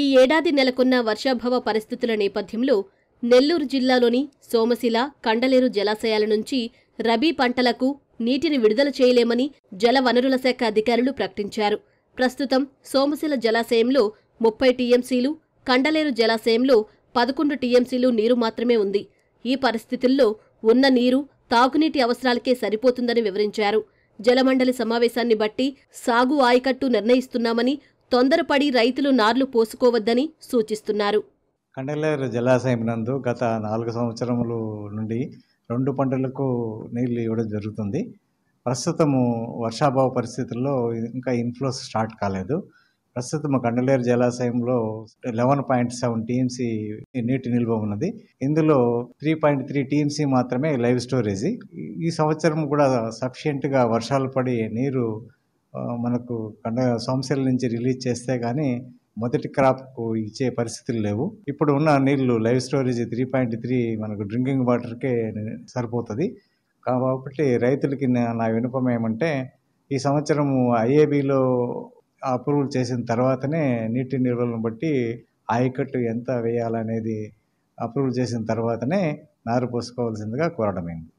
ఈ ఏడాది నెలకొన్న వర్షాభవ పరిస్థితుల నేపథ్యంలో నెల్లూరు జిల్లాలోని సోమశిల కండలేరు జలాశయాల నుంచి రబీ పంటలకు నీటిని విడుదల చేయలేమని జలవనరుల శాఖ అధికారులు ప్రకటించారు ప్రస్తుతం సోమశిల జలాశయంలో ముప్పై టీఎంసీలు కండలేరు జలాశయంలో పదకొండు టీఎంసీలు నీరు మాత్రమే ఉంది ఈ పరిస్థితుల్లో ఉన్న నీరు తాగునీటి అవసరాలకే సరిపోతుందని వివరించారు జలమండలి సమావేశాన్ని బట్టి సాగు ఆయకట్టు నిర్ణయిస్తున్నామని తొందరపడి రైతులు నార్లు పోసుకోవద్దని సూచిస్తున్నారు కండలేరు జలాశయం నందు గత నాలుగు సంవత్సరములు నుండి రెండు పంటలకు నీళ్ళు ఇవ్వడం జరుగుతుంది ప్రస్తుతము వర్షాభావ పరిస్థితుల్లో ఇంకా ఇన్ఫ్లోస్ స్టార్ట్ కాలేదు ప్రస్తుతం కండలేరు జలాశయంలో లెవెన్ పాయింట్ సెవెన్ టీఎంసీ నీటి నిల్వ ఉన్నది ఇందులో త్రీ పాయింట్ త్రీ టీఎంసీ మాత్రమే లైవ్ స్టోరేజీ ఈ సంవత్సరం కూడా సఫిషియంట్గా వర్షాలు పడి నీరు మనకు కండ సమస్యల నుంచి రిలీజ్ చేస్తే కానీ మొదటి క్రాప్కు ఇచ్చే పరిస్థితులు లేవు ఇప్పుడు ఉన్న నీళ్లు live storage three point three మనకు డ్రింకింగ్ వాటర్కే సరిపోతుంది కాబట్టి రైతులకి నా వినపం ఏమంటే ఈ సంవత్సరం ఐఏబీలో అప్రూవల్ చేసిన తర్వాతనే నీటి నిల్వలను బట్టి ఆయకట్టు ఎంత వేయాలనేది అప్రూవల్ చేసిన తర్వాతనే నారు పోసుకోవాల్సిందిగా కోరడమైంది